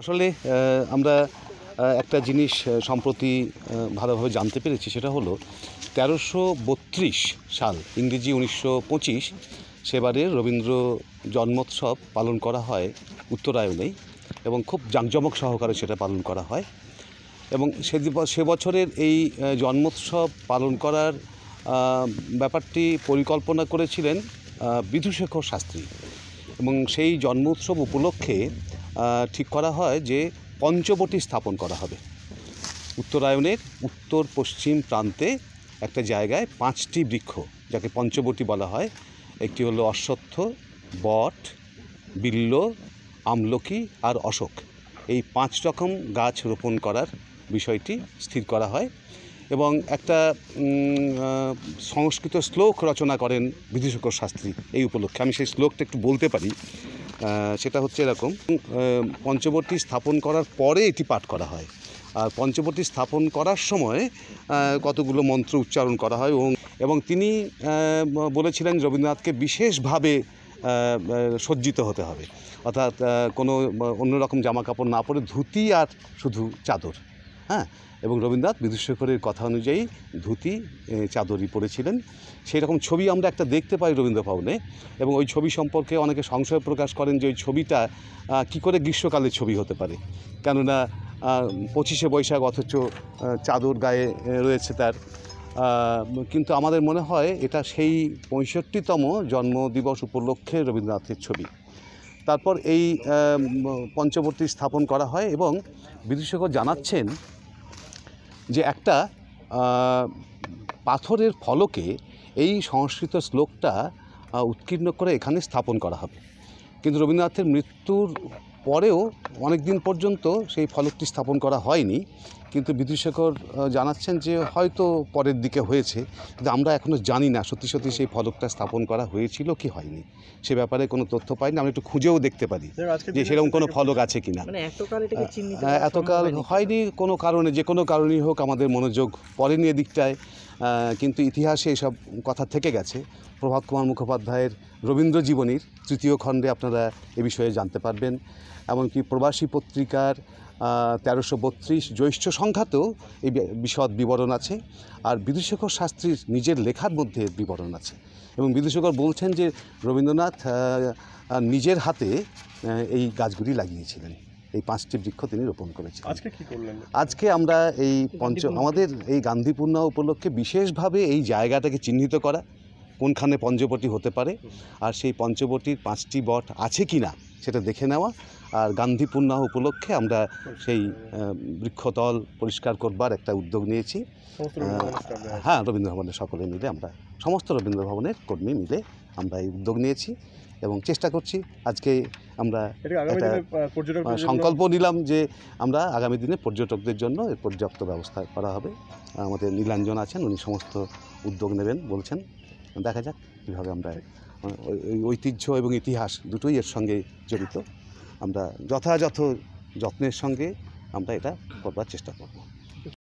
আসলে আমরা একটা জিনিস সম্প্রতি ভালোভাবে জানতে পেরেছি সেটা হলো তেরোশো বত্রিশ সাল ইংরেজি উনিশশো পঁচিশ সেবারে রবীন্দ্র জন্মোৎসব পালন করা হয় উত্তরায়ণেই এবং খুব জাঁকজমক সহকারে সেটা পালন করা হয় এবং সে সে বছরের এই জন্মোৎসব পালন করার ব্যাপারটি পরিকল্পনা করেছিলেন বিধুশেখর শাস্ত্রী এবং সেই জন্মোৎসব উপলক্ষে ঠিক করা হয় যে পঞ্চবটি স্থাপন করা হবে উত্তরায়ণের উত্তর পশ্চিম প্রান্তে একটা জায়গায় পাঁচটি বৃক্ষ যাকে পঞ্চবটি বলা হয় একটি হলো অশ্বত্থ বট বিল্ল আমলকি আর অশোক এই পাঁচ রকম গাছ রোপণ করার বিষয়টি স্থির করা হয় এবং একটা সংস্কৃত শ্লোক রচনা করেন বিধুশঙ্কর শাস্ত্রী এই উপলক্ষে আমি সেই শ্লোকটা একটু বলতে পারি সেটা হচ্ছে এরকম পঞ্চবর্তী স্থাপন করার পরে এটি পাঠ করা হয় আর পঞ্চবর্তী স্থাপন করার সময় কতগুলো মন্ত্র উচ্চারণ করা হয় এবং এবং তিনি বলেছিলেন রবীন্দ্রনাথকে বিশেষভাবে সজ্জিত হতে হবে অর্থাৎ কোনো অন্যরকম জামা কাপড় না পরে ধুতি আর শুধু চাদর হ্যাঁ এবং রবীন্দ্রনাথ বিদুশেখরের কথা অনুযায়ী ধুতি চাদরই পরেছিলেন সেই রকম ছবি আমরা একটা দেখতে পাই রবীন্দ্র ভবনে এবং ওই ছবি সম্পর্কে অনেকে সংশয় প্রকাশ করেন যে ওই ছবিটা কি করে গ্রীষ্মকালের ছবি হতে পারে কেননা পঁচিশে বৈশাখ অথচ চাদর গায়ে রয়েছে তার কিন্তু আমাদের মনে হয় এটা সেই পঁয়ষট্টিতম জন্মদিবস উপলক্ষে রবীন্দ্রনাথের ছবি তারপর এই পঞ্চবর্তী স্থাপন করা হয় এবং বিদুশেখর জানাচ্ছেন যে একটা পাথরের ফলকে এই সংস্কৃত শ্লোকটা উৎকীর্ণ করে এখানে স্থাপন করা হবে কিন্তু রবীন্দ্রনাথের মৃত্যুর পরেও অনেক দিন পর্যন্ত সেই ফলকটি স্থাপন করা হয়নি কিন্তু বিদ্যুৎশেখর জানাচ্ছেন যে হয়তো পরের দিকে হয়েছে কিন্তু আমরা এখনও জানি না সত্যি সত্যি সেই ফলকটা স্থাপন করা হয়েছিল কি হয়নি সে ব্যাপারে কোনো তথ্য পাইনি আমরা একটু খুঁজেও দেখতে পারি যে সেরকম কোনো ফলক আছে কি না মানে এতকাল হ্যাঁ, হয়নি কোনো কারণে যে কোনো কারণেই হোক আমাদের মনোযোগ পড়েনি এদিকটায় কিন্তু ইতিহাসে এইসব কথা থেকে গেছে প্রভাত কুমার মুখোপাধ্যায়ের রবীন্দ্র জীবনীর তৃতীয় খণ্ডে আপনারা এ বিষয়ে জানতে পারবেন এমনকি প্রবাসী পত্রিকার তেরোশো বত্রিশ জ্যৈষ্ঠ সংখ্যাতেও এই বিশদ বিবরণ আছে আর বিদুশেখর শাস্ত্রীর নিজের লেখার মধ্যে বিবরণ আছে এবং বিদুশেখর বলছেন যে রবীন্দ্রনাথ নিজের হাতে এই গাছগুলি লাগিয়েছিলেন এই পাঁচটি বৃক্ষ তিনি রোপণ করেছেন আজকে কি করলেন আজকে আমরা এই পঞ্চ আমাদের এই গান্ধী উপলক্ষে বিশেষভাবে এই জায়গাটাকে চিহ্নিত করা কোনখানে পঞ্চবটি হতে পারে আর সেই পঞ্চবটির পাঁচটি বট আছে কি না সেটা দেখে নেওয়া আর গান্ধী উপলক্ষে আমরা সেই বৃক্ষতল পরিষ্কার করবার একটা উদ্যোগ নিয়েছি হ্যাঁ রবীন্দ্র ভবনের সকলে মিলে আমরা সমস্ত রবীন্দ্র ভবনের কর্মী মিলে আমরা এই উদ্যোগ নিয়েছি এবং চেষ্টা করছি আজকে আমরা সংকল্প নিলাম যে আমরা আগামী দিনে পর্যটকদের জন্য এর পর্যাপ্ত ব্যবস্থা করা হবে আমাদের নীলাঞ্জন আছেন উনি সমস্ত উদ্যোগ নেবেন বলছেন দেখা যাক কীভাবে আমরা ঐতিহ্য এবং ইতিহাস দুটোই এর সঙ্গে জড়িত আমরা যথাযথ যত্নের সঙ্গে আমরা এটা করবার চেষ্টা করব